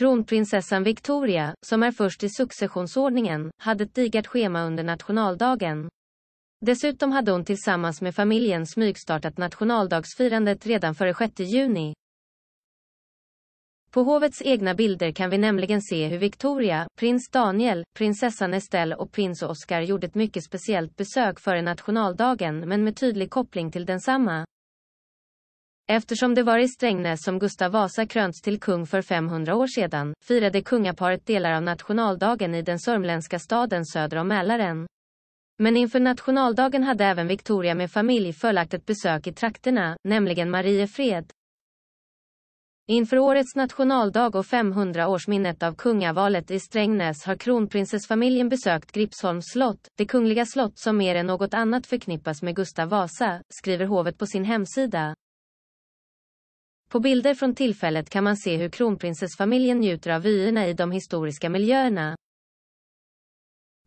Kronprinsessan Victoria, som är först i successionsordningen, hade ett digert schema under nationaldagen. Dessutom hade hon tillsammans med familjen smygstartat nationaldagsfirandet redan före 6 juni. På hovets egna bilder kan vi nämligen se hur Victoria, prins Daniel, prinsessan Estelle och prins Oscar gjorde ett mycket speciellt besök före nationaldagen men med tydlig koppling till densamma. Eftersom det var i Strängnäs som Gustav Vasa krönts till kung för 500 år sedan, firade kungaparet delar av nationaldagen i den sörmländska staden söder om Mälaren. Men inför nationaldagen hade även Victoria med familj förlagt ett besök i trakterna, nämligen Mariefred. Inför årets nationaldag och 500-årsminnet av kungavalet i Strängnäs har kronprinsessfamiljen besökt Gripsholms slott, det kungliga slott som mer än något annat förknippas med Gustav Vasa, skriver hovet på sin hemsida. På bilder från tillfället kan man se hur kronprinsessfamiljen njuter av vyerna i de historiska miljöerna.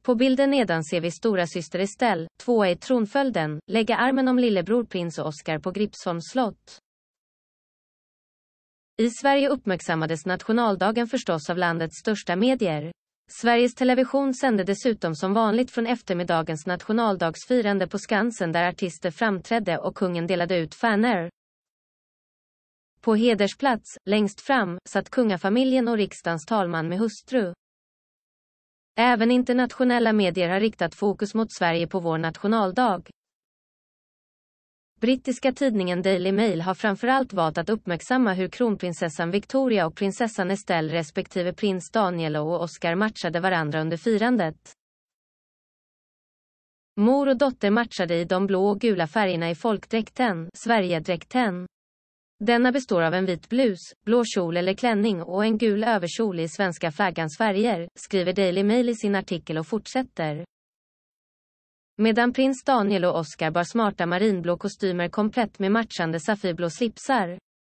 På bilden nedan ser vi stora syster Estelle, tvåa i tronföljden, lägga armen om lillebror prins Oscar på Gripsholms slott. I Sverige uppmärksammades nationaldagen förstås av landets största medier. Sveriges Television sände dessutom som vanligt från eftermiddagens nationaldagsfirande på Skansen där artister framträdde och kungen delade ut faner. På hedersplats, längst fram, satt kungafamiljen och riksdagens talman med hustru. Även internationella medier har riktat fokus mot Sverige på vår nationaldag. Brittiska tidningen Daily Mail har framförallt valt att uppmärksamma hur kronprinsessan Victoria och prinsessan Estelle respektive prins Daniel och Oscar matchade varandra under firandet. Mor och dotter matchade i de blå och gula färgerna i folkdräkten, Sverigedräkten. Denna består av en vit blus, blå kjol eller klänning och en gul överkjol i svenska flaggans färger, skriver Daily Mail i sin artikel och fortsätter. Medan prins Daniel och Oscar bar smarta marinblå kostymer komplett med matchande safirblå slipsar,